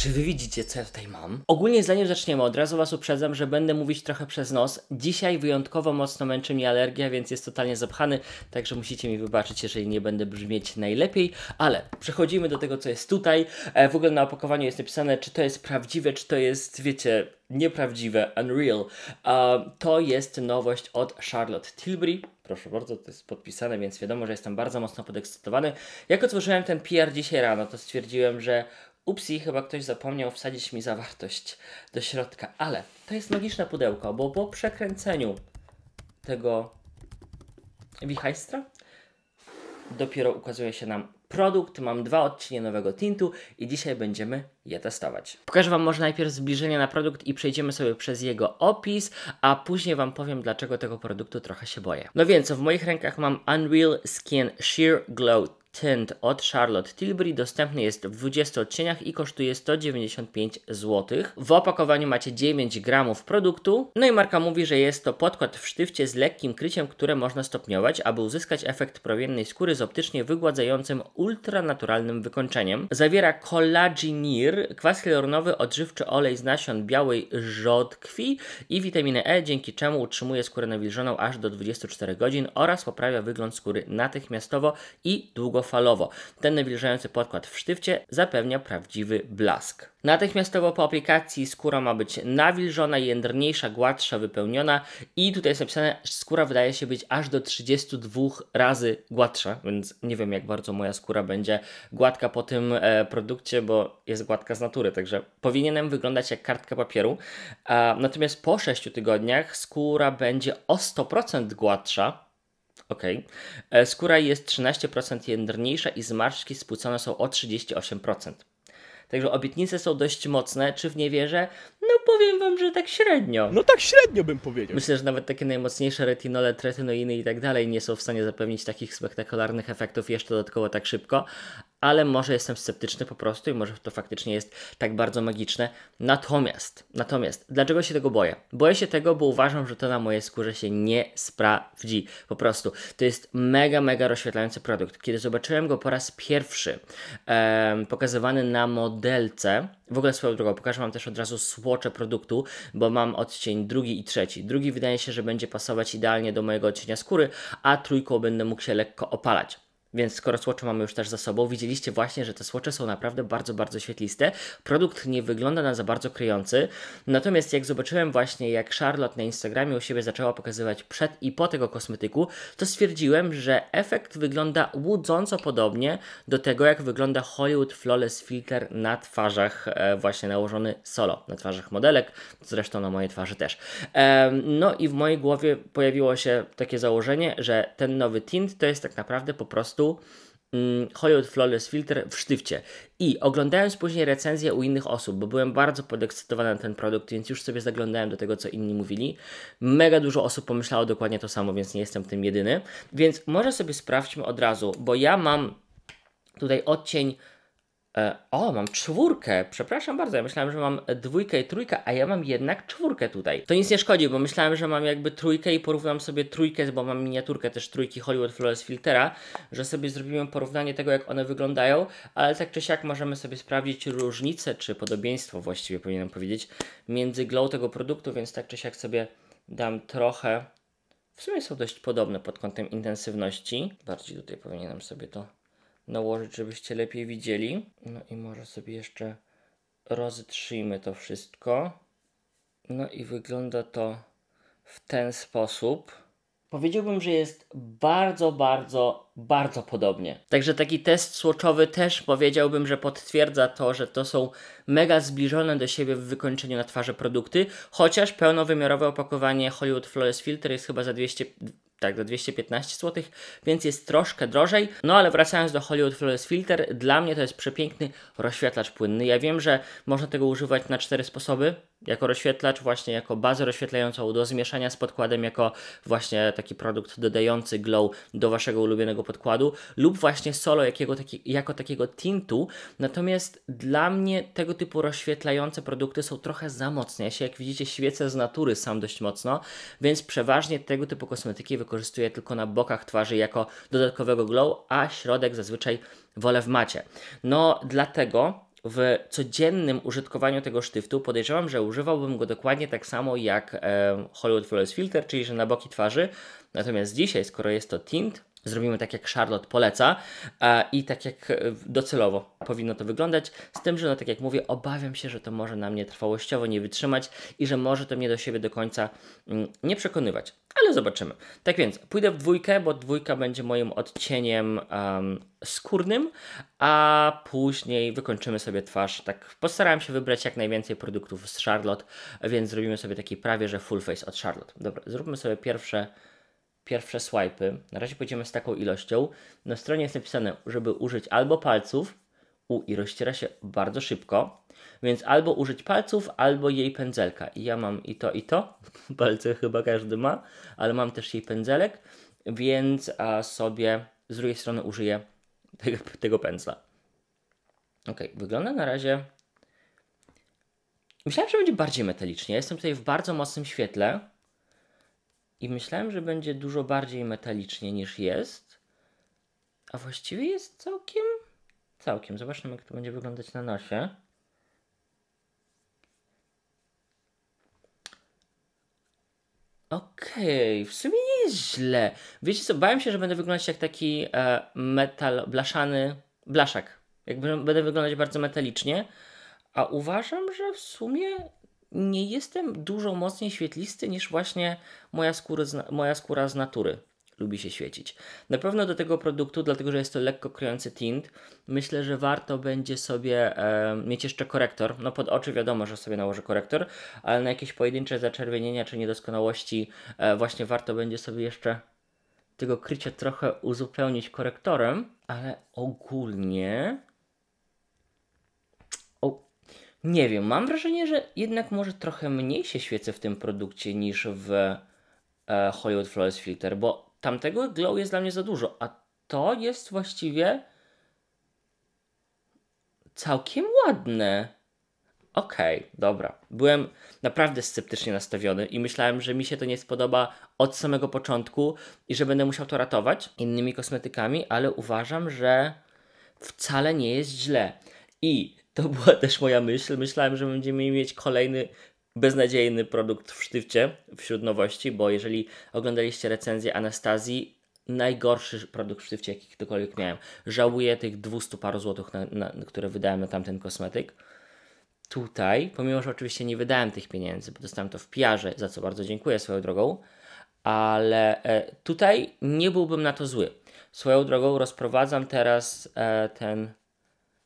Czy wy widzicie, co ja tutaj mam? Ogólnie zanim zaczniemy, od razu was uprzedzam, że będę mówić trochę przez nos. Dzisiaj wyjątkowo mocno męczy mi alergia, więc jest totalnie zapchany, także musicie mi wybaczyć, jeżeli nie będę brzmieć najlepiej, ale przechodzimy do tego, co jest tutaj. E, w ogóle na opakowaniu jest napisane, czy to jest prawdziwe, czy to jest, wiecie, nieprawdziwe, unreal. to jest nowość od Charlotte Tilbury proszę bardzo, to jest podpisane, więc wiadomo, że jestem bardzo mocno podekscytowany. Jak otworzyłem ten PR dzisiaj rano, to stwierdziłem, że Upsi, chyba ktoś zapomniał wsadzić mi zawartość do środka, ale to jest magiczne pudełko, bo po przekręceniu tego wichajstra dopiero ukazuje się nam produkt. Mam dwa odcienie nowego tintu i dzisiaj będziemy je testować. Pokażę Wam może najpierw zbliżenie na produkt i przejdziemy sobie przez jego opis, a później Wam powiem, dlaczego tego produktu trochę się boję. No więc, w moich rękach mam Unreal Skin Sheer Glow Tint od Charlotte Tilbury dostępny jest w 20 odcieniach i kosztuje 195 zł. W opakowaniu macie 9 gramów produktu. No i marka mówi, że jest to podkład w sztywcie z lekkim kryciem, które można stopniować, aby uzyskać efekt promiennej skóry z optycznie wygładzającym ultranaturalnym wykończeniem. Zawiera Collagenir, kwas hialuronowy, odżywczy olej z nasion białej rzodkwi i witaminę E, dzięki czemu utrzymuje skórę nawilżoną aż do 24 godzin oraz poprawia wygląd skóry natychmiastowo i długo długofalowo. Ten nawilżający podkład w sztywcie zapewnia prawdziwy blask. Natychmiastowo po aplikacji skóra ma być nawilżona, jędrniejsza, gładsza, wypełniona i tutaj jest napisane, że skóra wydaje się być aż do 32 razy gładsza, więc nie wiem jak bardzo moja skóra będzie gładka po tym e, produkcie, bo jest gładka z natury, także powinienem wyglądać jak kartka papieru. E, natomiast po 6 tygodniach skóra będzie o 100% gładsza, Ok. E, skóra jest 13% jędrniejsza i zmarszczki spłucone są o 38%. Także obietnice są dość mocne. Czy w nie wierzę? No powiem wam, że tak średnio. No tak średnio bym powiedział. Myślę, że nawet takie najmocniejsze retinole, tretinoiny i tak dalej nie są w stanie zapewnić takich spektakularnych efektów jeszcze dodatkowo tak szybko, ale może jestem sceptyczny po prostu i może to faktycznie jest tak bardzo magiczne. Natomiast, natomiast, dlaczego się tego boję? Boję się tego, bo uważam, że to na mojej skórze się nie sprawdzi. Po prostu. To jest mega, mega rozświetlający produkt. Kiedy zobaczyłem go po raz pierwszy e, pokazywany na modelce, w ogóle swoją drogą, pokażę Wam też od razu słocze produktu, bo mam odcień drugi i trzeci. Drugi wydaje się, że będzie pasować idealnie do mojego odcienia skóry, a trójką będę mógł się lekko opalać. Więc skoro słocze mamy już też za sobą, widzieliście właśnie, że te słocze są naprawdę bardzo, bardzo świetliste. Produkt nie wygląda na za bardzo kryjący. Natomiast jak zobaczyłem właśnie, jak Charlotte na Instagramie u siebie zaczęła pokazywać przed i po tego kosmetyku, to stwierdziłem, że efekt wygląda łudząco podobnie do tego, jak wygląda Hollywood Flawless Filter na twarzach e, właśnie nałożony solo, na twarzach modelek, zresztą na mojej twarzy też. No i w mojej głowie pojawiło się takie założenie, że ten nowy tint to jest tak naprawdę po prostu prostu mm, Hollywood Flawless Filter w sztywcie. I oglądając później recenzje u innych osób, bo byłem bardzo podekscytowany na ten produkt, więc już sobie zaglądałem do tego, co inni mówili. Mega dużo osób pomyślało dokładnie to samo, więc nie jestem tym jedyny. Więc może sobie sprawdźmy od razu, bo ja mam tutaj odcień E, o, mam czwórkę. Przepraszam bardzo, ja myślałem, że mam dwójkę i trójkę, a ja mam jednak czwórkę tutaj. To nic nie szkodzi, bo myślałem, że mam jakby trójkę i porównam sobie trójkę, bo mam miniaturkę też trójki Hollywood Flores Filtera, że sobie zrobimy porównanie tego, jak one wyglądają, ale tak czy siak możemy sobie sprawdzić różnicę, czy podobieństwo właściwie powinienem powiedzieć, między glow tego produktu, więc tak czy siak sobie dam trochę. W sumie są dość podobne pod kątem intensywności. Bardziej tutaj powinienem sobie to nałożyć, żebyście lepiej widzieli. No i może sobie jeszcze rozetrzyjmy to wszystko. No i wygląda to w ten sposób. Powiedziałbym, że jest bardzo, bardzo, bardzo podobnie. Także taki test słoczowy też powiedziałbym, że potwierdza to, że to są mega zbliżone do siebie w wykończeniu na twarze produkty, chociaż pełnowymiarowe opakowanie Hollywood Flawless Filter jest chyba za 200, tak, do 215 zł, więc jest troszkę drożej. No ale wracając do Hollywood Flawless Filter, dla mnie to jest przepiękny rozświetlacz płynny. Ja wiem, że można tego używać na cztery sposoby, jako rozświetlacz, właśnie jako bazę rozświetlającą do zmieszania z podkładem, jako właśnie taki produkt dodający glow do waszego ulubionego podkładu, lub właśnie solo jakiego taki, jako takiego tintu. Natomiast dla mnie tego typu rozświetlające produkty są trochę za mocne. Ja się, jak widzicie, świecę z natury sam dość mocno, więc przeważnie tego typu kosmetyki wykorzystuję tylko na bokach twarzy jako dodatkowego glow, a środek zazwyczaj wolę w macie. No, dlatego w codziennym użytkowaniu tego sztyftu podejrzewam, że używałbym go dokładnie tak samo jak e, Hollywood Flawless Filter, czyli że na boki twarzy. Natomiast dzisiaj, skoro jest to tint, Zrobimy tak, jak Charlotte poleca e, i tak jak e, docelowo powinno to wyglądać, z tym, że no tak jak mówię, obawiam się, że to może na mnie trwałościowo nie wytrzymać i że może to mnie do siebie do końca mm, nie przekonywać, ale zobaczymy. Tak więc pójdę w dwójkę, bo dwójka będzie moim odcieniem um, skórnym, a później wykończymy sobie twarz. Tak postarałem się wybrać jak najwięcej produktów z Charlotte, więc zrobimy sobie taki prawie, że full face od Charlotte. Dobra, zróbmy sobie pierwsze pierwsze swipy. Na razie pójdziemy z taką ilością. Na stronie jest napisane, żeby użyć albo palców, u i rozciera się bardzo szybko, więc albo użyć palców, albo jej pędzelka. I ja mam i to, i to. Palce chyba każdy ma, ale mam też jej pędzelek, więc a sobie z drugiej strony użyję tego, tego pędzla. Ok, wygląda na razie. Myślałem, że będzie bardziej metalicznie. Jestem tutaj w bardzo mocnym świetle, i myślałem, że będzie dużo bardziej metalicznie niż jest, a właściwie jest całkiem, całkiem. Zobaczmy, jak to będzie wyglądać na nosie. Okej, okay, w sumie nie jest źle. Wiecie co, bałem się, że będę wyglądać jak taki e, metal, blaszany, blaszak. Jak będę wyglądać bardzo metalicznie, a uważam, że w sumie nie jestem dużo mocniej świetlisty niż właśnie moja skóra, moja skóra z natury. Lubi się świecić. Na pewno do tego produktu, dlatego że jest to lekko kryjący tint, myślę, że warto będzie sobie e, mieć jeszcze korektor. No pod oczy wiadomo, że sobie nałożę korektor, ale na jakieś pojedyncze zaczerwienienia czy niedoskonałości e, właśnie warto będzie sobie jeszcze tego krycia trochę uzupełnić korektorem, ale ogólnie nie wiem, mam wrażenie, że jednak może trochę mniej się świecę w tym produkcie niż w e, Hollywood Flawless Filter, bo tamtego glow jest dla mnie za dużo, a to jest właściwie całkiem ładne. Okej, okay, dobra. Byłem naprawdę sceptycznie nastawiony i myślałem, że mi się to nie spodoba od samego początku i że będę musiał to ratować innymi kosmetykami, ale uważam, że wcale nie jest źle. I to była też moja myśl. Myślałem, że będziemy mieć kolejny beznadziejny produkt w sztywcie wśród nowości, bo jeżeli oglądaliście recenzję Anastazji, najgorszy produkt w sztywcie, jaki kiedykolwiek miałem. Żałuję tych 200 paru złotych, na, na, które wydałem na tamten kosmetyk. Tutaj, pomimo, że oczywiście nie wydałem tych pieniędzy, bo dostałem to w piarze, za co bardzo dziękuję swoją drogą, ale e, tutaj nie byłbym na to zły. Swoją drogą rozprowadzam teraz e, ten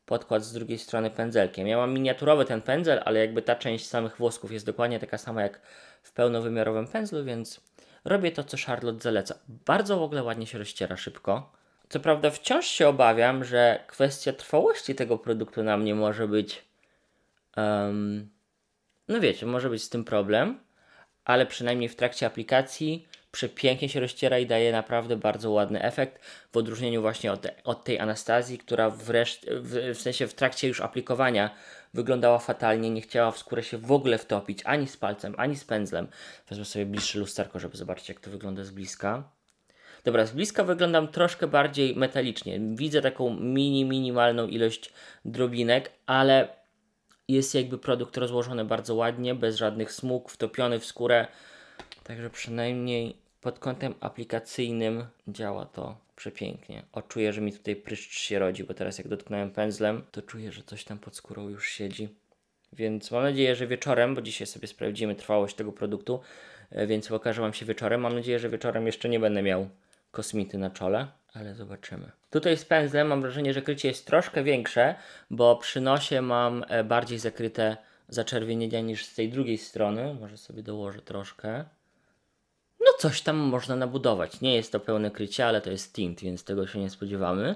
podkład z drugiej strony pędzelkiem. Ja mam miniaturowy ten pędzel, ale jakby ta część samych włosków jest dokładnie taka sama jak w pełnowymiarowym pędzlu, więc robię to, co Charlotte zaleca. Bardzo w ogóle ładnie się rozciera szybko. Co prawda wciąż się obawiam, że kwestia trwałości tego produktu na mnie może być... Um, no wiecie, może być z tym problem, ale przynajmniej w trakcie aplikacji przepięknie się rozciera i daje naprawdę bardzo ładny efekt, w odróżnieniu właśnie od, od tej Anastazji, która wreszcie, w, w sensie w trakcie już aplikowania wyglądała fatalnie, nie chciała w skórę się w ogóle wtopić, ani z palcem, ani z pędzlem. Wezmę sobie bliższe lusterko, żeby zobaczyć jak to wygląda z bliska. Dobra, z bliska wyglądam troszkę bardziej metalicznie. Widzę taką mini, minimalną ilość drobinek, ale jest jakby produkt rozłożony bardzo ładnie, bez żadnych smug, wtopiony w skórę. Także przynajmniej pod kątem aplikacyjnym działa to przepięknie. O, czuję, że mi tutaj pryszcz się rodzi, bo teraz jak dotknąłem pędzlem, to czuję, że coś tam pod skórą już siedzi. Więc mam nadzieję, że wieczorem, bo dzisiaj sobie sprawdzimy trwałość tego produktu, e, więc pokażę Wam się wieczorem. Mam nadzieję, że wieczorem jeszcze nie będę miał kosmity na czole, ale zobaczymy. Tutaj z pędzlem mam wrażenie, że krycie jest troszkę większe, bo przy nosie mam e, bardziej zakryte zaczerwienienia niż z tej drugiej strony. Może sobie dołożę troszkę coś tam można nabudować. Nie jest to pełne krycie, ale to jest tint, więc tego się nie spodziewamy.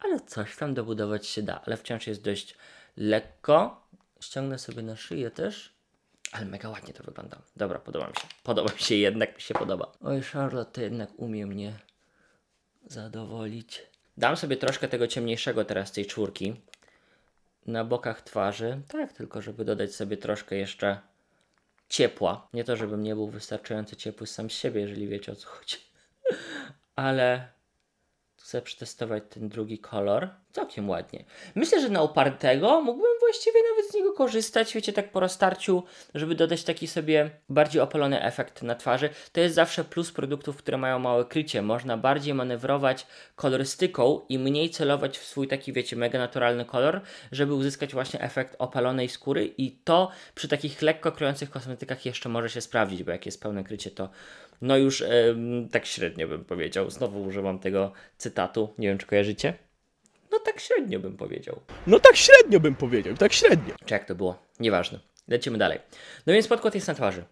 Ale coś tam dobudować się da, ale wciąż jest dość lekko. Ściągnę sobie na szyję też. Ale mega ładnie to wygląda. Dobra, podoba mi się. Podoba mi się, jednak mi się podoba. Oj, Charlotte, to jednak umie mnie zadowolić. Dam sobie troszkę tego ciemniejszego teraz, tej czwórki. Na bokach twarzy. Tak, tylko żeby dodać sobie troszkę jeszcze ciepła. Nie to, żebym nie był wystarczająco ciepły sam z siebie, jeżeli wiecie o co chodzi. Ale chcę przetestować ten drugi kolor. Całkiem ładnie. Myślę, że na upartego mógłbym właściwie nawet z niego korzystać, wiecie, tak po roztarciu, żeby dodać taki sobie bardziej opalony efekt na twarzy. To jest zawsze plus produktów, które mają małe krycie. Można bardziej manewrować kolorystyką i mniej celować w swój taki, wiecie, mega naturalny kolor, żeby uzyskać właśnie efekt opalonej skóry i to przy takich lekko kryjących kosmetykach jeszcze może się sprawdzić, bo jak jest pełne krycie, to no już tak średnio bym powiedział. Znowu używam tego cytatu, nie wiem czy kojarzycie. No tak średnio bym powiedział. No tak średnio bym powiedział, tak średnio. Czy jak to było? Nieważne. Lecimy dalej. No więc podkład jest na twarzy.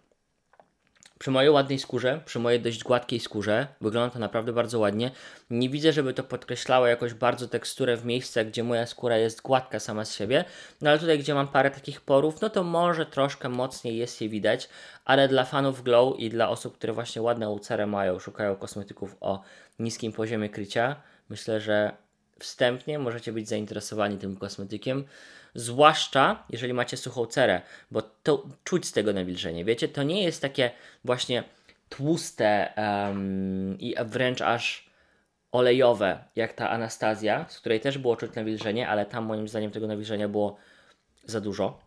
Przy mojej ładnej skórze, przy mojej dość gładkiej skórze, wygląda to naprawdę bardzo ładnie. Nie widzę, żeby to podkreślało jakoś bardzo teksturę w miejscach, gdzie moja skóra jest gładka sama z siebie. No ale tutaj, gdzie mam parę takich porów, no to może troszkę mocniej jest je widać, ale dla fanów Glow i dla osób, które właśnie ładne ulcerę mają, szukają kosmetyków o niskim poziomie krycia, myślę, że wstępnie możecie być zainteresowani tym kosmetykiem, zwłaszcza jeżeli macie suchą cerę, bo to czuć z tego nawilżenie, wiecie, to nie jest takie właśnie tłuste um, i wręcz aż olejowe, jak ta Anastazja, z której też było czuć nawilżenie, ale tam moim zdaniem tego nawilżenia było za dużo.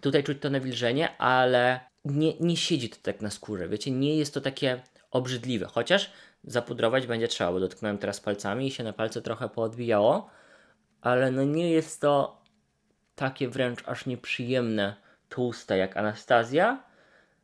Tutaj czuć to nawilżenie, ale nie, nie siedzi to tak na skórze, wiecie, nie jest to takie obrzydliwe, chociaż zapudrować będzie trzeba, bo dotknąłem teraz palcami i się na palce trochę poodbijało, ale no nie jest to takie wręcz aż nieprzyjemne, tłuste jak Anastazja,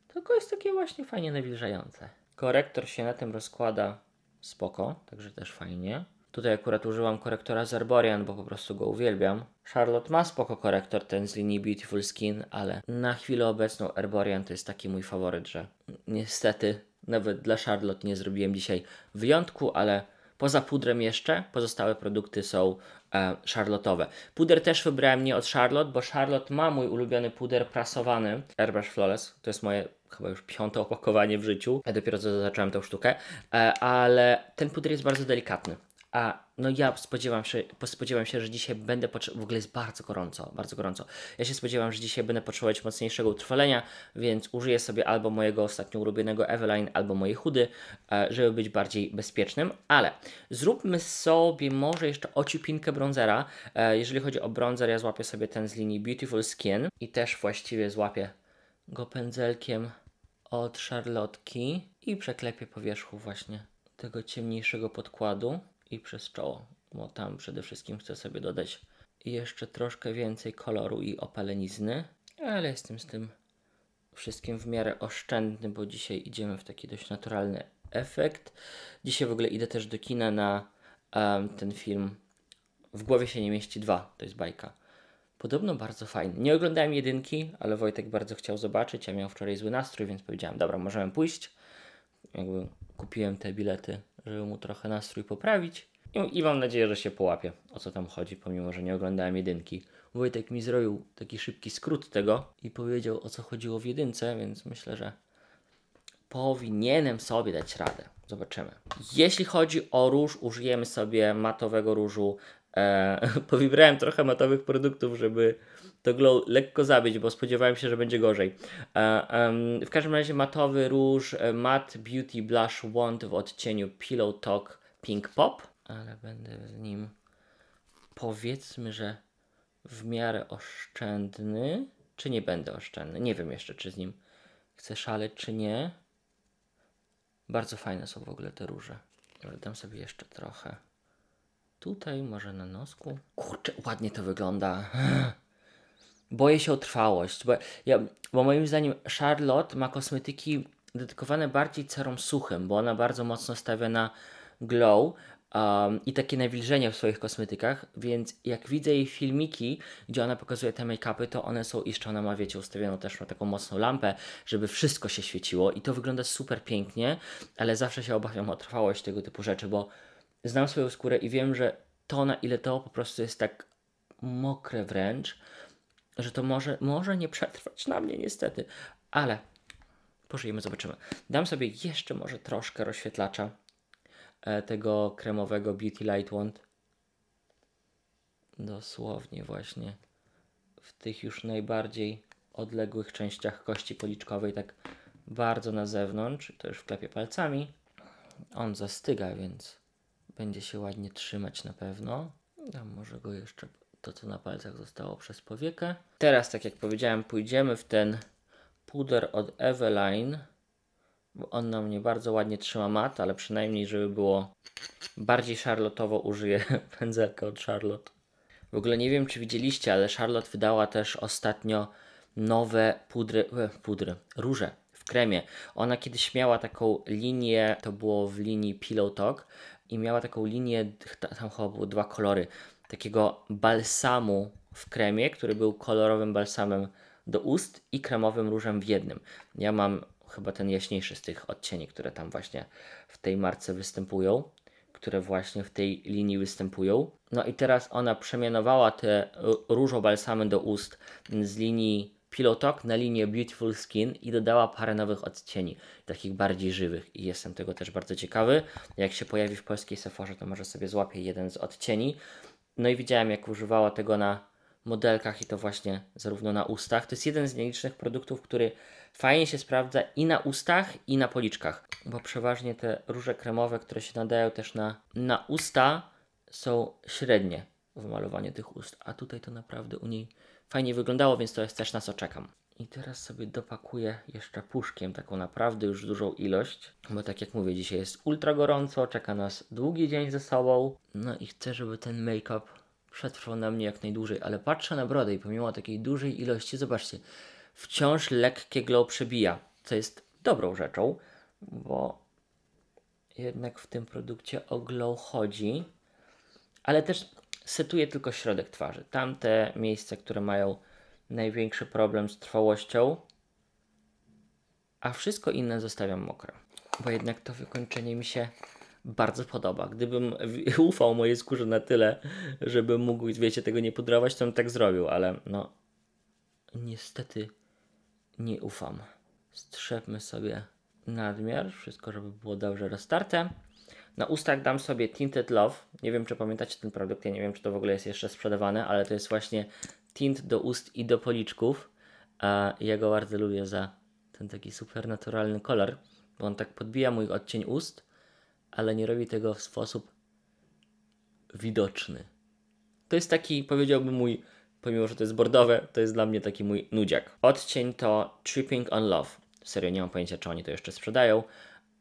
tylko jest takie właśnie fajnie nawilżające. Korektor się na tym rozkłada spoko, także też fajnie. Tutaj akurat użyłam korektora z Arborian, bo po prostu go uwielbiam. Charlotte ma spoko korektor ten z linii Beautiful Skin, ale na chwilę obecną Arborian to jest taki mój faworyt, że niestety nawet dla Charlotte nie zrobiłem dzisiaj wyjątku, ale poza pudrem jeszcze pozostałe produkty są e, Puder też wybrałem nie od Charlotte, bo Charlotte ma mój ulubiony puder prasowany Airbrush Flawless. To jest moje chyba już piąte opakowanie w życiu. Ja dopiero co zacząłem tą sztukę, e, ale ten puder jest bardzo delikatny. A no ja spodziewam się, spodziewam się, że dzisiaj będę w ogóle jest bardzo gorąco, bardzo gorąco. Ja się spodziewam, że dzisiaj będę potrzebować mocniejszego utrwalenia, więc użyję sobie albo mojego ostatnio ulubionego Eveline, albo mojej chudy, e, żeby być bardziej bezpiecznym. Ale zróbmy sobie może jeszcze ociupinkę bronzera. E, jeżeli chodzi o bronzer, ja złapię sobie ten z linii Beautiful Skin i też właściwie złapię go pędzelkiem od szarlotki i przeklepię powierzchu właśnie tego ciemniejszego podkładu i przez czoło, bo tam przede wszystkim chcę sobie dodać jeszcze troszkę więcej koloru i opalenizny, ale jestem z tym wszystkim w miarę oszczędny, bo dzisiaj idziemy w taki dość naturalny efekt. Dzisiaj w ogóle idę też do kina na um, ten film W głowie się nie mieści dwa, to jest bajka. Podobno bardzo fajny. Nie oglądałem jedynki, ale Wojtek bardzo chciał zobaczyć, a ja miał wczoraj zły nastrój, więc powiedziałem, dobra, możemy pójść. Jakby kupiłem te bilety, żeby mu trochę nastrój poprawić. I, no I, mam nadzieję, że się połapie, o co tam chodzi, pomimo, że nie oglądałem jedynki. Wojtek mi zrobił taki szybki skrót tego i powiedział, o co chodziło w jedynce, więc myślę, że powinienem sobie dać radę. Zobaczymy. Jeśli chodzi o róż, użyjemy sobie matowego różu. E, powibrałem trochę matowych produktów, żeby to glow lekko zabić, bo spodziewałem się, że będzie gorzej. E, w każdym razie matowy róż e, Matte Beauty Blush Wand w odcieniu Pillow Talk Pink Pop, ale będę z nim powiedzmy, że w miarę oszczędny, czy nie będę oszczędny. Nie wiem jeszcze, czy z nim chcę szaleć, czy nie. Bardzo fajne są w ogóle te róże. Ale dam sobie jeszcze trochę. Tutaj, może na nosku. Kurczę, ładnie to wygląda. Boję się o trwałość, bo, ja, bo moim zdaniem Charlotte ma kosmetyki dedykowane bardziej cerom suchym, bo ona bardzo mocno stawia na glow, um, i takie nawilżenie w swoich kosmetykach, więc jak widzę jej filmiki, gdzie ona pokazuje te make-upy, to one są jeszcze, ona ma, wiecie, ustawioną też na taką mocną lampę, żeby wszystko się świeciło i to wygląda super pięknie, ale zawsze się obawiam o trwałość tego typu rzeczy, bo znam swoją skórę i wiem, że to na ile to po prostu jest tak mokre wręcz, że to może, może nie przetrwać na mnie niestety, ale pożyjemy, zobaczymy. Dam sobie jeszcze może troszkę rozświetlacza, E, tego kremowego Beauty Light Wand. Dosłownie właśnie w tych już najbardziej odległych częściach kości policzkowej, tak bardzo na zewnątrz, to już wklepie palcami. On zastyga, więc będzie się ładnie trzymać na pewno. Dam może go jeszcze to, co na palcach zostało przez powiekę. Teraz, tak jak powiedziałem, pójdziemy w ten puder od Eveline on na mnie bardzo ładnie trzyma mat, ale przynajmniej, żeby było bardziej szarlotowo użyję pędzelka od Charlotte. W ogóle nie wiem, czy widzieliście, ale Charlotte wydała też ostatnio nowe pudry, e, pudry, róże w kremie. Ona kiedyś miała taką linię, to było w linii Pillow Talk i miała taką linię, tam chyba były dwa kolory, takiego balsamu w kremie, który był kolorowym balsamem do ust i kremowym różem w jednym. Ja mam chyba ten jaśniejszy z tych odcieni, które tam właśnie w tej marce występują, które właśnie w tej linii występują. No i teraz ona przemianowała te balsamy do ust z linii Pilotok na linię Beautiful Skin i dodała parę nowych odcieni, takich bardziej żywych i jestem tego też bardzo ciekawy. Jak się pojawi w polskiej Sephorze, to może sobie złapię jeden z odcieni. No i widziałem, jak używała tego na modelkach i to właśnie zarówno na ustach. To jest jeden z nielicznych produktów, który fajnie się sprawdza i na ustach, i na policzkach, bo przeważnie te róże kremowe, które się nadają też na, na usta, są średnie w malowaniu tych ust, a tutaj to naprawdę u niej fajnie wyglądało, więc to jest też na co czekam. I teraz sobie dopakuję jeszcze puszkiem taką naprawdę już dużą ilość, bo tak jak mówię, dzisiaj jest ultra gorąco, czeka nas długi dzień ze sobą, no i chcę, żeby ten make-up przetrwał na mnie jak najdłużej, ale patrzę na brodę i pomimo takiej dużej ilości, zobaczcie, wciąż lekkie glow przebija, co jest dobrą rzeczą, bo jednak w tym produkcie o glow chodzi, ale też setuje tylko środek twarzy. Tamte miejsca, które mają największy problem z trwałością, a wszystko inne zostawiam mokre, bo jednak to wykończenie mi się bardzo podoba. Gdybym ufał mojej skórze na tyle, żebym mógł, wiecie, tego nie pudrować, to bym tak zrobił, ale no, niestety nie ufam. Strzepmy sobie nadmiar, wszystko, żeby było dobrze roztarte. Na ustach dam sobie Tinted Love. Nie wiem, czy pamiętacie ten produkt, ja nie wiem, czy to w ogóle jest jeszcze sprzedawane, ale to jest właśnie tint do ust i do policzków. A ja go bardzo lubię za ten taki super naturalny kolor, bo on tak podbija mój odcień ust ale nie robi tego w sposób widoczny. To jest taki, powiedziałbym, mój, pomimo że to jest bordowe, to jest dla mnie taki mój nudziak. Odcień to Tripping on Love. Serio, nie mam pojęcia, czy oni to jeszcze sprzedają,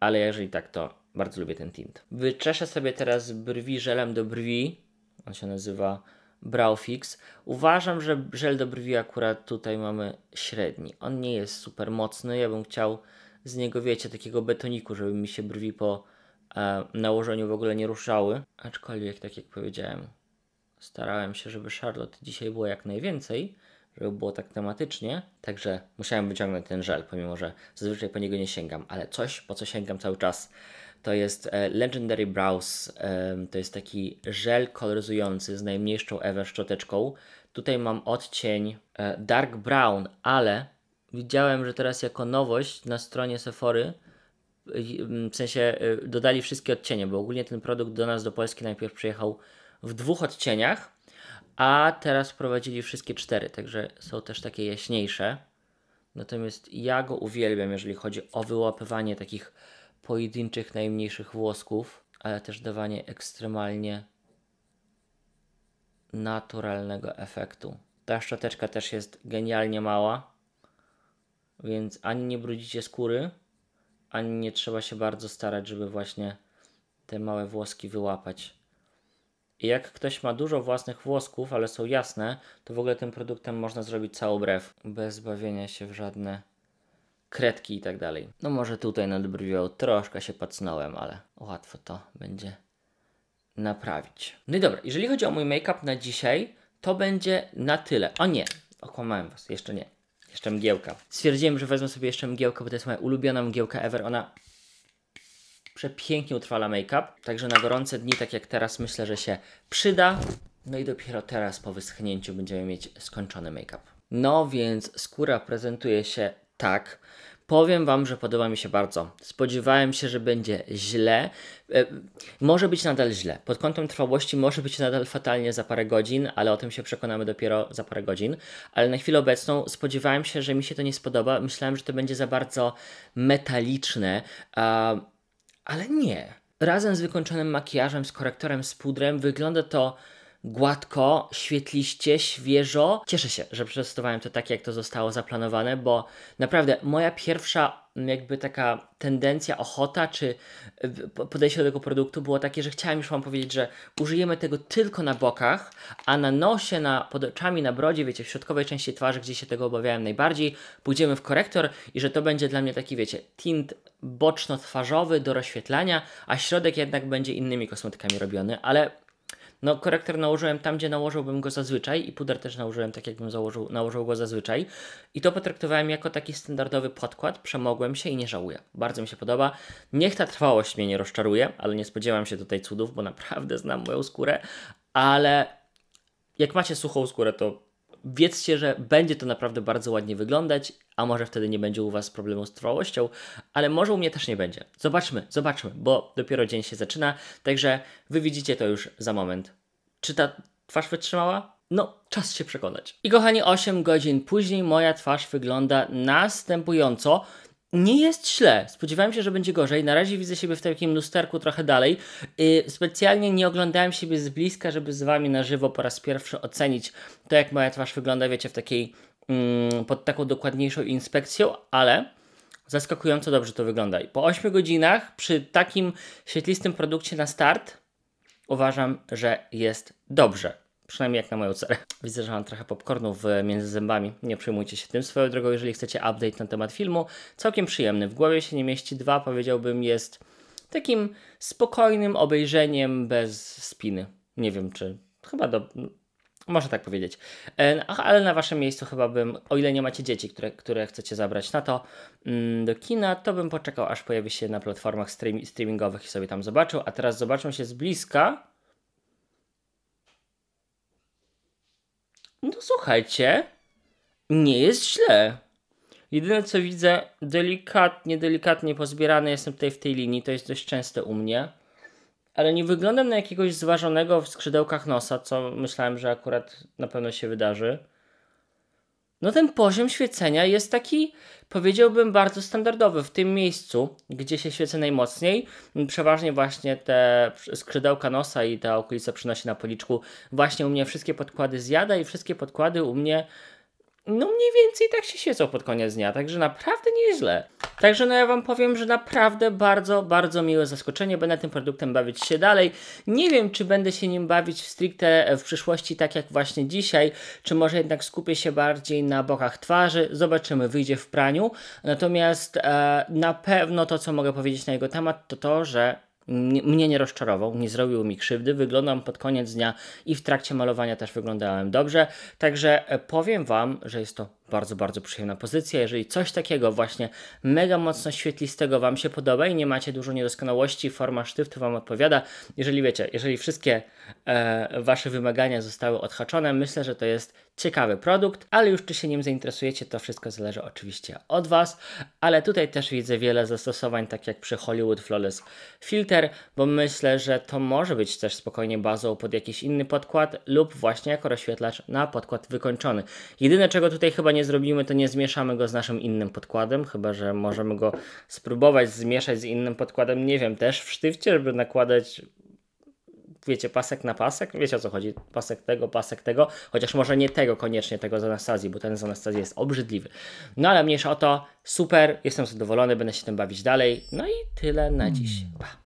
ale jeżeli tak, to bardzo lubię ten tint. Wyczeszę sobie teraz brwi żelem do brwi. On się nazywa Brow Fix. Uważam, że żel do brwi akurat tutaj mamy średni. On nie jest super mocny. Ja bym chciał z niego, wiecie, takiego betoniku, żeby mi się brwi po E, nałożeniu w ogóle nie ruszały. Aczkolwiek, tak jak powiedziałem, starałem się, żeby Charlotte dzisiaj było jak najwięcej, żeby było tak tematycznie. Także musiałem wyciągnąć ten żel, pomimo że zazwyczaj po niego nie sięgam, ale coś, po co sięgam cały czas, to jest e, Legendary Brows. E, to jest taki żel koloryzujący z najmniejszą ever szczoteczką. Tutaj mam odcień Dark Brown, ale widziałem, że teraz jako nowość na stronie Sephory Mm, w sensie y, dodali wszystkie odcienie, bo ogólnie ten produkt do nas, do Polski najpierw przyjechał w dwóch odcieniach, a teraz wprowadzili wszystkie cztery, także są też takie jaśniejsze. Natomiast ja go uwielbiam, jeżeli chodzi o wyłapywanie takich pojedynczych, najmniejszych włosków, ale też dawanie ekstremalnie naturalnego efektu. Ta szczoteczka też jest genialnie mała, więc ani nie brudzicie skóry, ani nie trzeba się bardzo starać, żeby właśnie te małe włoski wyłapać. I jak ktoś ma dużo własnych włosków, ale są jasne, to w ogóle tym produktem można zrobić całą brew, bez bawienia się w żadne kredki i tak dalej. No może tutaj nad brwią troszkę się pacnąłem, ale łatwo to będzie naprawić. No i dobra, jeżeli chodzi o mój make-up na dzisiaj, to będzie na tyle. O nie, okłamałem Was, jeszcze nie. Jeszcze mgiełka. Stwierdziłem, że wezmę sobie jeszcze mgiełkę, bo to jest moja ulubiona mgiełka ever. Ona przepięknie utrwala make-up, także na gorące dni, tak jak teraz, myślę, że się przyda. No i dopiero teraz po wyschnięciu będziemy mieć skończony make-up. No więc skóra prezentuje się tak. Powiem Wam, że podoba mi się bardzo. Spodziewałem się, że będzie źle. E, może być nadal źle. Pod kątem trwałości może być nadal fatalnie za parę godzin, ale o tym się przekonamy dopiero za parę godzin. Ale na chwilę obecną spodziewałem się, że mi się to nie spodoba. Myślałem, że to będzie za bardzo metaliczne, ale nie. Razem z wykończonym makijażem, z korektorem, z pudrem wygląda to gładko, świetliście, świeżo. Cieszę się, że przetestowałem to tak, jak to zostało zaplanowane, bo naprawdę moja pierwsza jakby taka tendencja, ochota czy e, podejście do tego produktu było takie, że chciałem już Wam powiedzieć, że użyjemy tego tylko na bokach, a na nosie, na, pod oczami, na brodzie, wiecie, w środkowej części twarzy, gdzie się tego obawiałem najbardziej, pójdziemy w korektor i że to będzie dla mnie taki, wiecie, tint boczno-twarzowy do rozświetlania, a środek jednak będzie innymi kosmetykami robiony, ale no, korektor nałożyłem tam, gdzie nałożyłbym go zazwyczaj i puder też nałożyłem tak, jakbym założył, nałożył go zazwyczaj. I to potraktowałem jako taki standardowy podkład, przemogłem się i nie żałuję. Bardzo mi się podoba. Niech ta trwałość mnie nie rozczaruje, ale nie spodziewam się tutaj cudów, bo naprawdę znam moją skórę, ale jak macie suchą skórę, to wiedzcie, że będzie to naprawdę bardzo ładnie wyglądać, a może wtedy nie będzie u Was problemu z trwałością, ale może u mnie też nie będzie. Zobaczmy, zobaczmy, bo dopiero dzień się zaczyna, także Wy widzicie to już za moment. Czy ta twarz wytrzymała? No, czas się przekonać. I kochani, 8 godzin później moja twarz wygląda następująco nie jest źle. Spodziewałem się, że będzie gorzej. Na razie widzę siebie w takim lusterku trochę dalej. Yy, specjalnie nie oglądałem siebie z bliska, żeby z wami na żywo po raz pierwszy ocenić to, jak moja twarz wygląda, wiecie, w takiej yy, pod taką dokładniejszą inspekcją, ale zaskakująco dobrze to wygląda. I po 8 godzinach przy takim świetlistym produkcie na start uważam, że jest dobrze. Przynajmniej jak na moją cerę. Widzę, że mam trochę popcornów e, między zębami. Nie przejmujcie się tym. Swoją drogą, jeżeli chcecie update na temat filmu, całkiem przyjemny. W głowie się nie mieści dwa, powiedziałbym, jest takim spokojnym obejrzeniem bez spiny. Nie wiem, czy chyba do... tak powiedzieć. E, no, ale na waszym miejscu chyba bym, o ile nie macie dzieci, które, które chcecie zabrać na to mm, do kina, to bym poczekał, aż pojawi się na platformach streamingowych i sobie tam zobaczył. A teraz zobaczą się z bliska No słuchajcie, nie jest źle. Jedyne co widzę, delikatnie, delikatnie pozbierane jestem tutaj w tej linii, to jest dość częste u mnie. Ale nie wyglądam na jakiegoś zważonego w skrzydełkach nosa, co myślałem, że akurat na pewno się wydarzy no ten poziom świecenia jest taki, powiedziałbym, bardzo standardowy. W tym miejscu, gdzie się świecę najmocniej, przeważnie właśnie te skrzydełka nosa i ta okolica przynosi na policzku, właśnie u mnie wszystkie podkłady zjada i wszystkie podkłady u mnie no mniej więcej tak się siedzą pod koniec dnia, także naprawdę nieźle. Także no ja wam powiem, że naprawdę bardzo, bardzo miłe zaskoczenie. Będę tym produktem bawić się dalej. Nie wiem, czy będę się nim bawić stricte w przyszłości, tak jak właśnie dzisiaj, czy może jednak skupię się bardziej na bokach twarzy. Zobaczymy, wyjdzie w praniu. Natomiast e, na pewno to, co mogę powiedzieć na jego temat, to to, że mnie nie rozczarował, nie zrobił mi krzywdy, wyglądam pod koniec dnia i w trakcie malowania też wyglądałem dobrze, także e, powiem Wam, że jest to bardzo, bardzo przyjemna pozycja. Jeżeli coś takiego właśnie mega mocno świetlistego Wam się podoba i nie macie dużo niedoskonałości, forma sztyftu Wam odpowiada, jeżeli wiecie, jeżeli wszystkie e, Wasze wymagania zostały odhaczone, myślę, że to jest ciekawy produkt, ale już czy się nim zainteresujecie, to wszystko zależy oczywiście od Was, ale tutaj też widzę wiele zastosowań, tak jak przy Hollywood Flawless Filter, bo myślę, że to może być też spokojnie bazą pod jakiś inny podkład lub właśnie jako rozświetlacz na podkład wykończony. Jedyne, czego tutaj chyba nie nie zrobimy, to nie zmieszamy go z naszym innym podkładem, chyba że możemy go spróbować zmieszać z innym podkładem, nie wiem, też w sztywcie, żeby nakładać wiecie, pasek na pasek, wiecie o co chodzi, pasek tego, pasek tego, chociaż może nie tego koniecznie, tego z Anastazji, bo ten z Anastazji jest obrzydliwy. No ale mniejsza o to, super, jestem zadowolony, będę się tym bawić dalej. No i tyle na mm. dziś. Pa.